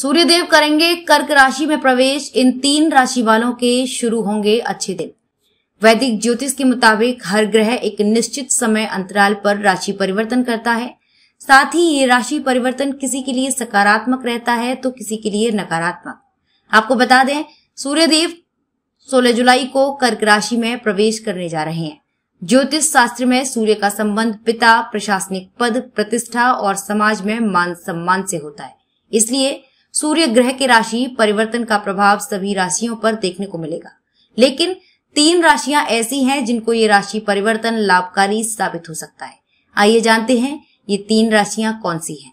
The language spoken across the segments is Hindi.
सूर्यदेव करेंगे कर्क राशि में प्रवेश इन तीन राशि वालों के शुरू होंगे अच्छे दिन वैदिक ज्योतिष के मुताबिक हर ग्रह एक निश्चित समय अंतराल पर राशि परिवर्तन करता है साथ ही ये राशि परिवर्तन किसी के लिए सकारात्मक रहता है तो किसी के लिए नकारात्मक आपको बता दें सूर्यदेव 16 जुलाई को कर्क राशि में प्रवेश करने जा रहे हैं ज्योतिष शास्त्र में सूर्य का संबंध पिता प्रशासनिक पद प्रतिष्ठा और समाज में मान सम्मान से होता है इसलिए सूर्य ग्रह के राशि परिवर्तन का प्रभाव सभी राशियों पर देखने को मिलेगा लेकिन तीन राशियां ऐसी हैं जिनको ये राशि परिवर्तन लाभकारी साबित हो सकता है आइए जानते हैं ये तीन राशियां कौन सी हैं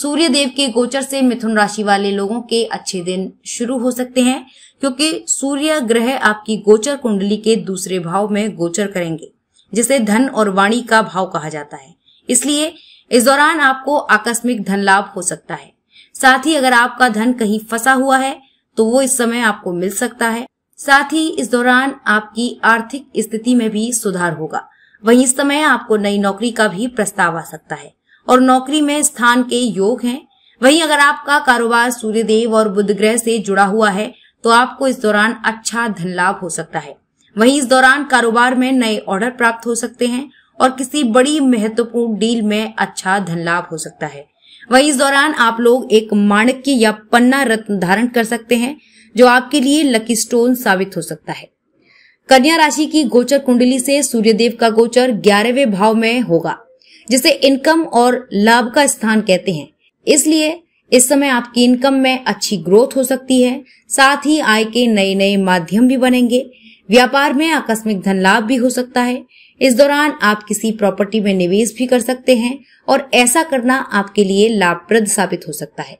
सूर्य देव के गोचर से मिथुन राशि वाले लोगों के अच्छे दिन शुरू हो सकते हैं क्योंकि सूर्य ग्रह आपकी गोचर कुंडली के दूसरे भाव में गोचर करेंगे जिसे धन और वाणी का भाव कहा जाता है इसलिए इस दौरान आपको आकस्मिक धन लाभ हो सकता है साथ ही अगर आपका धन कहीं फंसा हुआ है तो वो इस समय आपको मिल सकता है साथ ही इस दौरान आपकी आर्थिक स्थिति में भी सुधार होगा वहीं इस समय आपको नई नौकरी का भी प्रस्ताव आ सकता है और नौकरी में स्थान के योग है वहीं अगर आपका कारोबार सूर्यदेव और बुद्ध ग्रह से जुड़ा हुआ है तो आपको इस दौरान अच्छा धन लाभ हो सकता है वहीं इस दौरान कारोबार में नए ऑर्डर प्राप्त हो सकते हैं और किसी बड़ी महत्वपूर्ण डील में अच्छा धन लाभ हो सकता है वहीं इस दौरान आप लोग एक माणक्य या पन्ना रत्न धारण कर सकते हैं जो आपके लिए लकी स्टोन साबित हो सकता है कन्या राशि की गोचर कुंडली से सूर्यदेव का गोचर ग्यारहवें भाव में होगा जिसे इनकम और लाभ का स्थान कहते हैं इसलिए इस समय आपकी इनकम में अच्छी ग्रोथ हो सकती है साथ ही आय के नए नए माध्यम भी बनेंगे व्यापार में आकस्मिक धन लाभ भी हो सकता है इस दौरान आप किसी प्रॉपर्टी में निवेश भी कर सकते हैं और ऐसा करना आपके लिए लाभप्रद साबित हो सकता है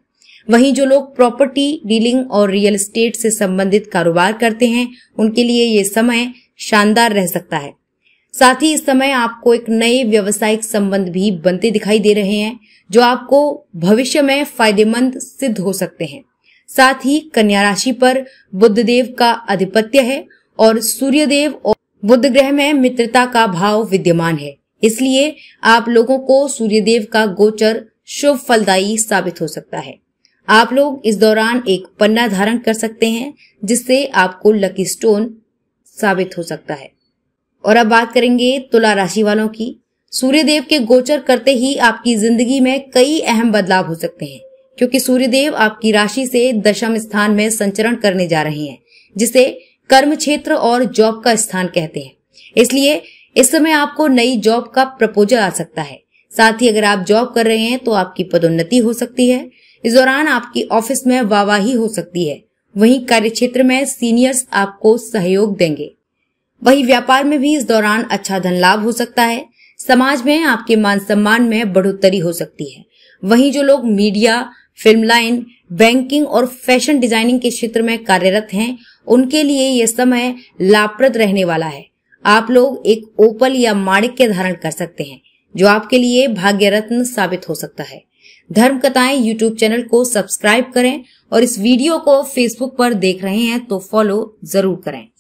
वहीं जो लोग प्रॉपर्टी डीलिंग और रियल एस्टेट से संबंधित कारोबार करते हैं उनके लिए ये समय शानदार रह सकता है साथ ही इस समय आपको एक नए व्यवसायिक संबंध भी बनते दिखाई दे रहे हैं जो आपको भविष्य में फायदेमंद सिद्ध हो सकते हैं साथ ही कन्या राशि पर बुद्ध देव का आधिपत्य है और सूर्यदेव और बुद्ध ग्रह में मित्रता का भाव विद्यमान है इसलिए आप लोगों को सूर्यदेव का गोचर शुभ फलदायी साबित हो सकता है आप लोग इस दौरान एक पन्ना धारण कर सकते हैं जिससे आपको लकी स्टोन साबित हो सकता है और अब बात करेंगे तुला राशि वालों की सूर्यदेव के गोचर करते ही आपकी जिंदगी में कई अहम बदलाव हो सकते हैं क्योंकि सूर्यदेव आपकी राशि से दशम स्थान में संचरण करने जा रहे हैं जिसे कर्म क्षेत्र और जॉब का स्थान कहते हैं इसलिए इस समय आपको नई जॉब का प्रपोजल आ सकता है साथ ही अगर आप जॉब कर रहे हैं तो आपकी पदोन्नति हो सकती है इस दौरान आपकी ऑफिस में वाहवाही हो सकती है वहीं कार्य क्षेत्र में सीनियर्स आपको सहयोग देंगे वहीं व्यापार में भी इस दौरान अच्छा धन लाभ हो सकता है समाज में आपके मान सम्मान में बढ़ोतरी हो सकती है वहीं जो लोग मीडिया फिल्म लाइन बैंकिंग और फैशन डिजाइनिंग के क्षेत्र में कार्यरत हैं उनके लिए यह समय लाभप्रद रहने वाला है आप लोग एक ओपल या माणिक्य धारण कर सकते हैं जो आपके लिए भाग्य रत्न साबित हो सकता है धर्म कथाएं यूट्यूब चैनल को सब्सक्राइब करें और इस वीडियो को फेसबुक पर देख रहे हैं तो फॉलो जरूर करें